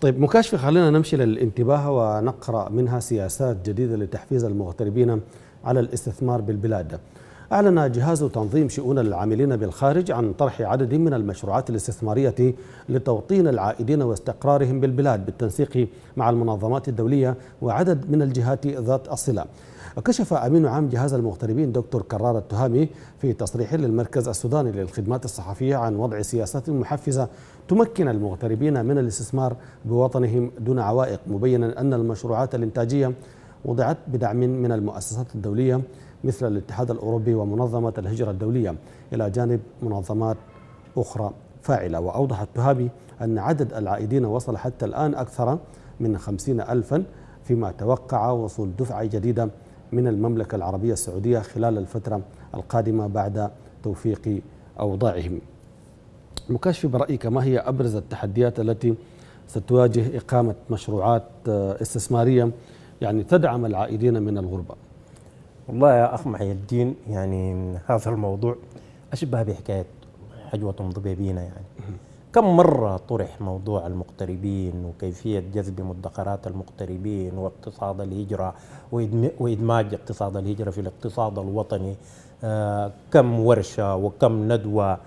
طيب مكاشفة خلينا نمشي للانتباه ونقرأ منها سياسات جديدة لتحفيز المغتربين على الاستثمار بالبلاد أعلن جهاز تنظيم شؤون العاملين بالخارج عن طرح عدد من المشروعات الاستثمارية لتوطين العائدين واستقرارهم بالبلاد بالتنسيق مع المنظمات الدولية وعدد من الجهات ذات الصلة وكشف أمين عام جهاز المغتربين دكتور كرار التهامي في تصريح للمركز السوداني للخدمات الصحفية عن وضع سياسات محفزة تمكن المغتربين من الاستثمار بوطنهم دون عوائق مبينا أن المشروعات الإنتاجية وضعت بدعم من المؤسسات الدولية مثل الاتحاد الأوروبي ومنظمة الهجرة الدولية إلى جانب منظمات أخرى فاعلة وأوضح التهامي أن عدد العائدين وصل حتى الآن أكثر من خمسين ألفا فيما توقع وصول دفعة جديدة من المملكة العربية السعودية خلال الفترة القادمة بعد توفيق أوضاعهم مكاشف برأيك ما هي أبرز التحديات التي ستواجه إقامة مشروعات آه، استثمارية يعني تدعم العائدين من الغربة والله يا أخ محي الدين يعني هذا الموضوع أشبه بحكاية حجوة ضبيبينة يعني كم مرة طرح موضوع المغتربين وكيفية جذب مدخرات المغتربين واقتصاد الهجرة وإدماج اقتصاد الهجرة في الاقتصاد الوطني آه، كم ورشة وكم ندوة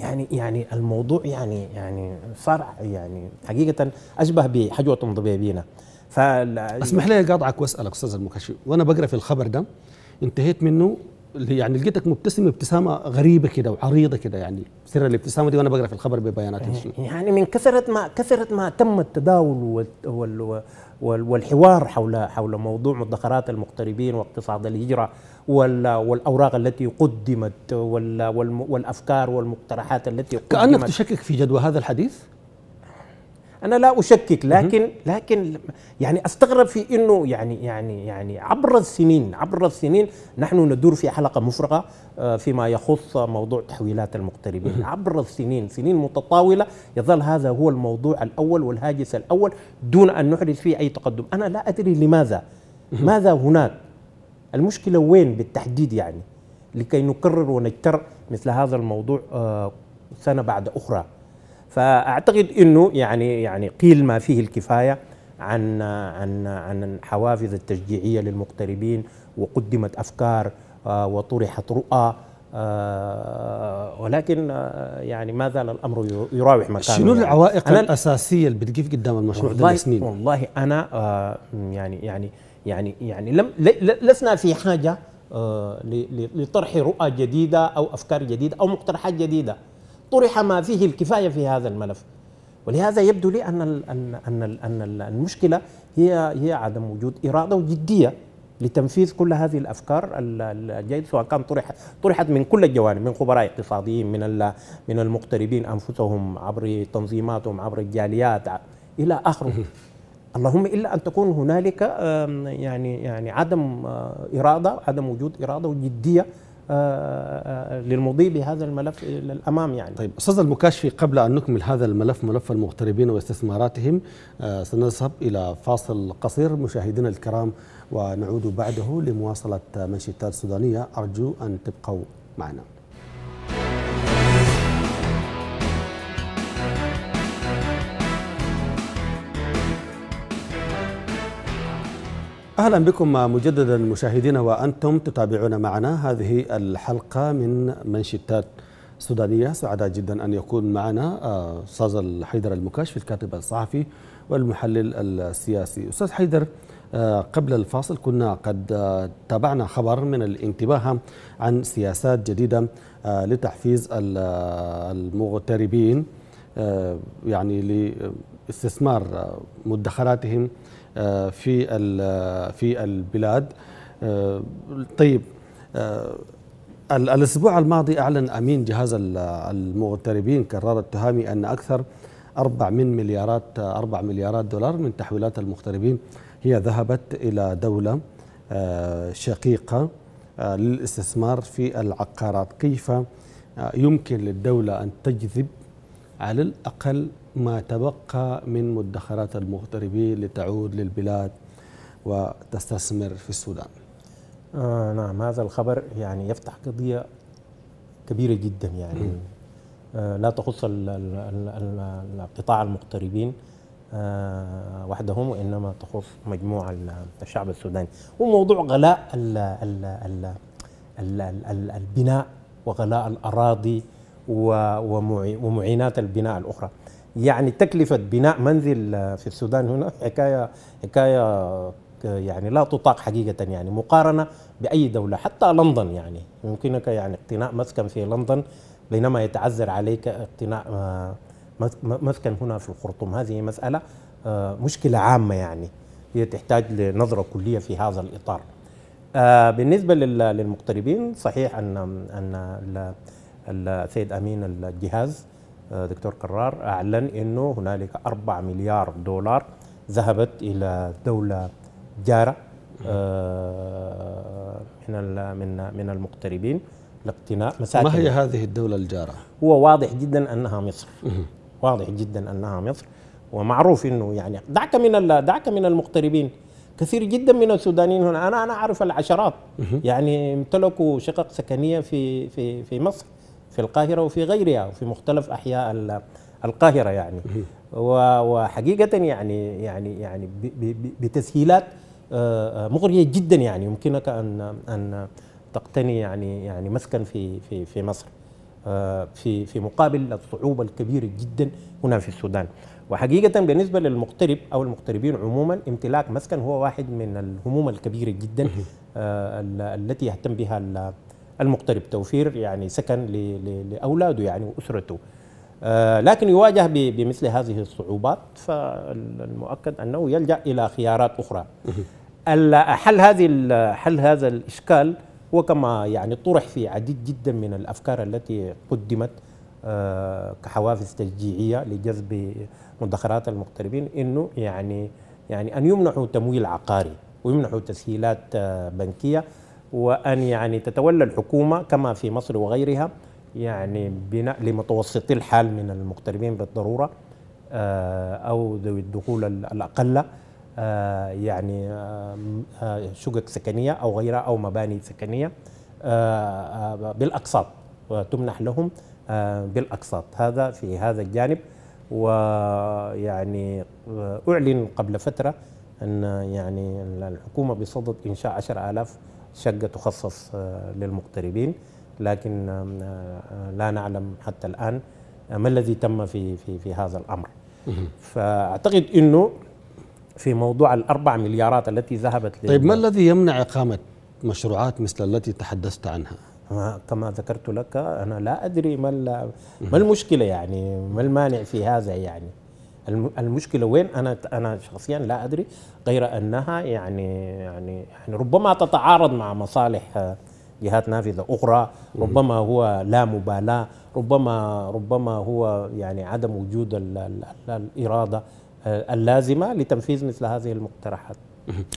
يعني يعني الموضوع يعني يعني صار يعني حقيقة أشبه بحجوة ضبيبينا اسمح لي أقاطعك وأسألك أستاذ المكشف وأنا بقرأ في الخبر ده انتهيت منه يعني لقيتك مبتسم ابتسامه غريبه كده وعريضه كده يعني سر الابتسامه دي وانا بقرا في الخبر ببيانات يعني, يعني من كثره ما كثره ما تم التداول وال وال والحوار حول حول موضوع مدخرات المغتربين واقتصاد الهجره والاوراق التي قدمت والافكار والمقترحات التي قدمت كانك تشكك في جدوى هذا الحديث؟ انا لا اشكك لكن لكن يعني استغرب في انه يعني يعني يعني عبر السنين عبر السنين نحن ندور في حلقه مفرغه آه، فيما يخص موضوع تحويلات المقتربين عبر السنين سنين متطاوله يظل هذا هو الموضوع الاول والهاجس الاول دون ان نحدث فيه اي تقدم انا لا ادري لماذا ماذا هناك المشكله وين بالتحديد يعني لكي نكرر ونجتر مثل هذا الموضوع آه، سنه بعد اخرى فاعتقد انه يعني يعني قيل ما فيه الكفايه عن عن عن الحوافز التشجيعيه للمغتربين وقدمت افكار آه، وطرحت رؤى آه، ولكن آه، يعني ما زال الامر يراوح مكانه يعني. شنو العوائق يعني. الاساسيه اللي بتقف قدام المشروع ده لسنين؟ والله انا يعني يعني يعني يعني لم لسنا في حاجه لطرح رؤى جديده او افكار جديده او مقترحات جديده طرح ما فيه الكفايه في هذا الملف ولهذا يبدو لي ان ان ان, المشكله هي هي عدم وجود اراده وجديه لتنفيذ كل هذه الافكار الجيده سواء كان طرحت طرحت من كل الجوانب من خبراء اقتصاديين من من المغتربين انفسهم عبر تنظيماتهم عبر الجاليات الى اخره اللهم الا ان تكون هنالك يعني يعني عدم آه، اراده عدم وجود اراده وجديه آه، آه، للمضي بهذا الملف الى الامام يعني. طيب استاذ المكاشفي قبل ان نكمل هذا الملف ملف المغتربين واستثماراتهم آه، سنذهب الى فاصل قصير مشاهدينا الكرام ونعود بعده لمواصله منشطات سودانيه ارجو ان تبقوا معنا. اهلا بكم مجددا مشاهدينا وانتم تتابعون معنا هذه الحلقه من منشطات سودانيه سعداء جدا ان يكون معنا آه، استاذ حيدر المكاشف الكاتب الصحفي والمحلل السياسي استاذ حيدر آه، قبل الفاصل كنا قد آه، تابعنا خبر من الانتباه عن سياسات جديده لتحفيز المغتربين يعني لاستثمار مدخراتهم آه، في آه، في البلاد آه، طيب الاسبوع الماضي اعلن امين جهاز المغتربين كرار التهامي ان اكثر 4 من مليارات 4 مليارات دولار من تحويلات المغتربين هي ذهبت الى دوله شقيقه للاستثمار في العقارات كيف يمكن للدوله ان تجذب على الاقل ما تبقى من مدخرات المغتربين لتعود للبلاد وتستثمر في السودان آه نعم هذا الخبر يعني يفتح قضية كبيرة جدا يعني آه لا تخص القطاع المغتربين آه وحدهم وإنما تخص مجموعة الشعب السوداني وموضوع غلاء الـ الـ الـ الـ الـ البناء وغلاء الأراضي ومعينات البناء الأخرى يعني تكلفة بناء منزل آه، في السودان هنا حكاية حكاية آه، يعني لا تطاق حقيقة يعني مقارنة بأي دولة حتى لندن يعني يمكنك يعني اقتناء مسكن في لندن بينما يتعذر عليك اقتناء آه، مسكن هنا في الخرطوم هذه مسألة مشكلة عامة يعني هي تحتاج لنظرة كلية في هذا الإطار بالنسبة للمغتربين صحيح أن أن السيد أمين الجهاز آه، دكتور قرار أعلن أنه هنالك 4 مليار دولار ذهبت إلى دولة جارة آه، من من من المقتربين لاقتناء مساكن ما هي هذه الدولة الجارة؟ هو واضح جدا أنها مصر واضح جدا أنها مصر ومعروف انه يعني دعك من دعك من المغتربين كثير جدا من السودانيين هنا انا انا اعرف العشرات يعني امتلكوا شقق سكنيه في في في مصر في القاهرة وفي غيرها وفي مختلف أحياء القاهرة يعني وحقيقة يعني يعني يعني بتسهيلات آه، آه، مغرية جدا يعني يمكنك أن أن تقتني يعني يعني مسكن في في في مصر آه، في في مقابل الصعوبة الكبيرة جدا هنا في السودان وحقيقة بالنسبة للمغترب أو المغتربين عموما امتلاك مسكن هو واحد من الهموم الكبيرة جدا التي يهتم بها المغترب توفير يعني سكن لأولاده يعني وأسرته آه، لكن يواجه بمثل هذه الصعوبات فالمؤكد أنه يلجأ إلى خيارات أخرى حل هذه حل هذا الإشكال وكما يعني طرح في عديد جدا من الأفكار التي قدمت آه، كحوافز تشجيعية لجذب مدخرات المغتربين إنه يعني يعني أن يمنحوا تمويل عقاري ويمنحوا تسهيلات آه، بنكية وأن يعني تتولى الحكومة كما في مصر وغيرها يعني بناء لمتوسطي الحال من المغتربين بالضرورة آه، أو ذوي الدخول الأقل آه، يعني آه، شقق سكنية أو غيرها أو مباني سكنية بالأقساط وتمنح لهم بالأقساط هذا في هذا الجانب ويعني أعلن قبل فترة أن يعني الحكومة بصدد إنشاء 10000 شقة تخصص آه، للمغتربين لكن آه، آه، لا نعلم حتى الآن ما الذي تم في في في هذا الأمر فأعتقد أنه في موضوع الأربع مليارات التي ذهبت طيب ما الذي يمنع إقامة مشروعات مثل التي تحدثت عنها؟ كما ذكرت لك أنا لا أدري ما ما المشكلة يعني ما المانع في هذا يعني المشكله وين انا انا شخصيا لا ادري غير انها يعني يعني يعني ربما تتعارض مع مصالح آه، جهات نافذه اخرى ربما هو لا مبالاه ربما ربما هو يعني عدم وجود الاراده آه، اللازمه لتنفيذ مثل هذه المقترحات